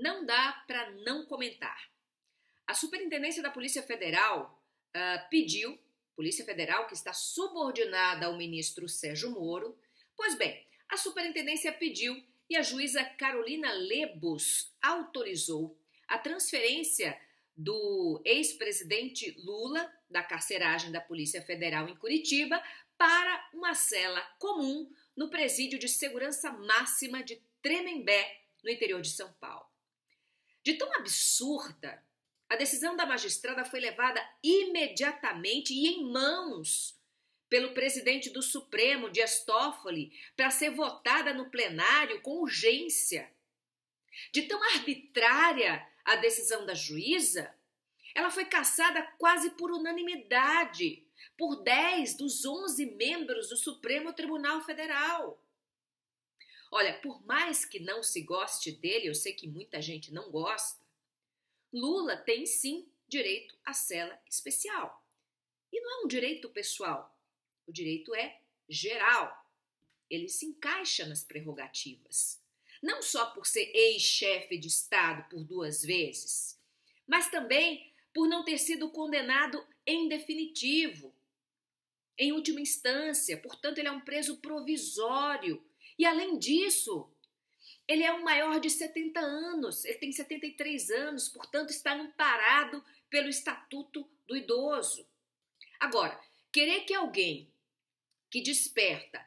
não dá para não comentar. A Superintendência da Polícia Federal uh, pediu, Polícia Federal que está subordinada ao ministro Sérgio Moro, pois bem, a Superintendência pediu e a juíza Carolina Lebos autorizou a transferência do ex-presidente Lula da carceragem da Polícia Federal em Curitiba para uma cela comum no presídio de segurança máxima de Tremembé, no interior de São Paulo. De tão absurda, a decisão da magistrada foi levada imediatamente e em mãos pelo presidente do Supremo, Dias Toffoli, para ser votada no plenário com urgência. De tão arbitrária a decisão da juíza, ela foi cassada quase por unanimidade por 10 dos 11 membros do Supremo Tribunal Federal. Olha, por mais que não se goste dele, eu sei que muita gente não gosta, Lula tem sim direito à cela especial. E não é um direito pessoal, o direito é geral. Ele se encaixa nas prerrogativas. Não só por ser ex-chefe de Estado por duas vezes, mas também por não ter sido condenado em definitivo, em última instância. Portanto, ele é um preso provisório e além disso, ele é um maior de 70 anos, ele tem 73 anos, portanto está amparado pelo Estatuto do Idoso. Agora, querer que alguém que desperta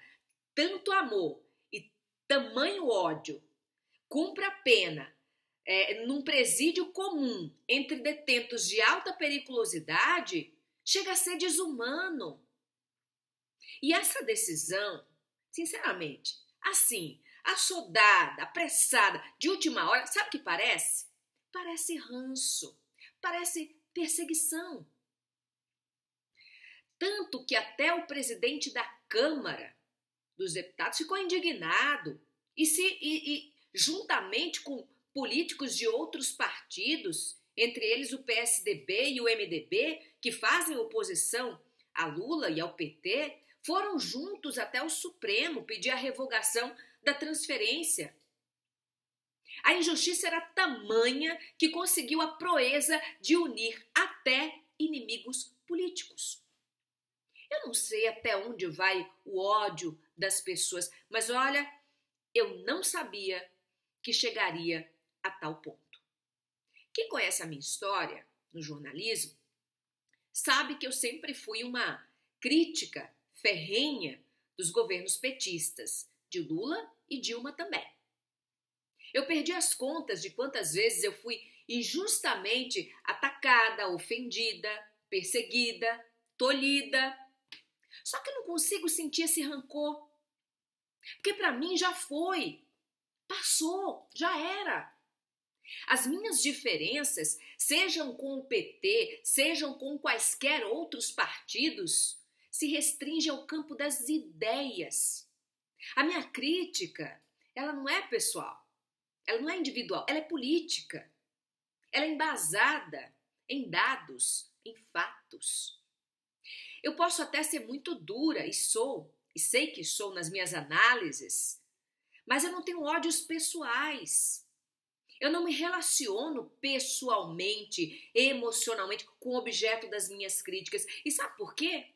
tanto amor e tamanho ódio cumpra a pena é, num presídio comum entre detentos de alta periculosidade chega a ser desumano. E essa decisão, sinceramente, assim, assodada, apressada, de última hora. Sabe o que parece? Parece ranço, parece perseguição. Tanto que até o presidente da Câmara dos Deputados ficou indignado e se e, e, juntamente com políticos de outros partidos, entre eles o PSDB e o MDB, que fazem oposição a Lula e ao PT, foram juntos até o Supremo pedir a revogação da transferência. A injustiça era tamanha que conseguiu a proeza de unir até inimigos políticos. Eu não sei até onde vai o ódio das pessoas, mas olha, eu não sabia que chegaria a tal ponto. Quem conhece a minha história no jornalismo sabe que eu sempre fui uma crítica ferrenha dos governos petistas, de Lula e Dilma também. Eu perdi as contas de quantas vezes eu fui injustamente atacada, ofendida, perseguida, tolhida. Só que não consigo sentir esse rancor. Porque para mim já foi, passou, já era. As minhas diferenças, sejam com o PT, sejam com quaisquer outros partidos, se restringe ao campo das ideias. A minha crítica, ela não é pessoal, ela não é individual, ela é política. Ela é embasada em dados, em fatos. Eu posso até ser muito dura e sou, e sei que sou nas minhas análises, mas eu não tenho ódios pessoais. Eu não me relaciono pessoalmente, emocionalmente com o objeto das minhas críticas. E sabe por quê?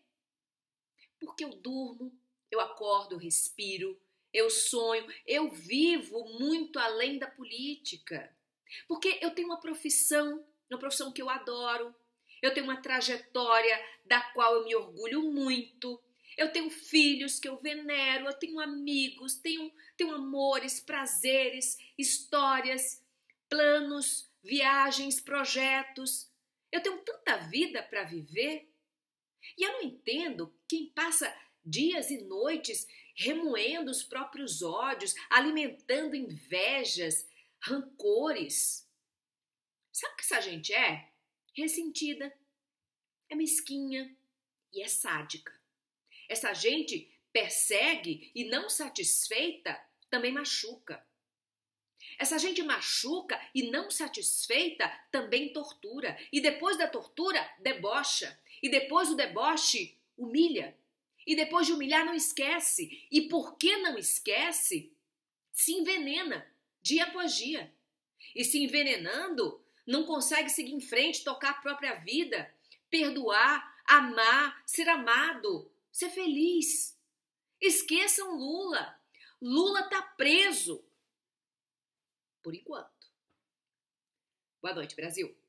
Porque eu durmo, eu acordo, eu respiro, eu sonho, eu vivo muito além da política. Porque eu tenho uma profissão, uma profissão que eu adoro, eu tenho uma trajetória da qual eu me orgulho muito, eu tenho filhos que eu venero, eu tenho amigos, tenho, tenho amores, prazeres, histórias, planos, viagens, projetos. Eu tenho tanta vida para viver e eu não entendo quem passa dias e noites remoendo os próprios ódios, alimentando invejas, rancores. Sabe o que essa gente é? Ressentida, é mesquinha e é sádica. Essa gente persegue e não satisfeita também machuca. Essa gente machuca e não satisfeita também tortura. E depois da tortura, debocha. E depois do deboche, humilha. E depois de humilhar, não esquece. E porque não esquece, se envenena dia após dia. E se envenenando, não consegue seguir em frente, tocar a própria vida, perdoar, amar, ser amado, ser feliz. Esqueçam Lula. Lula tá preso. Por enquanto. Boa noite, Brasil.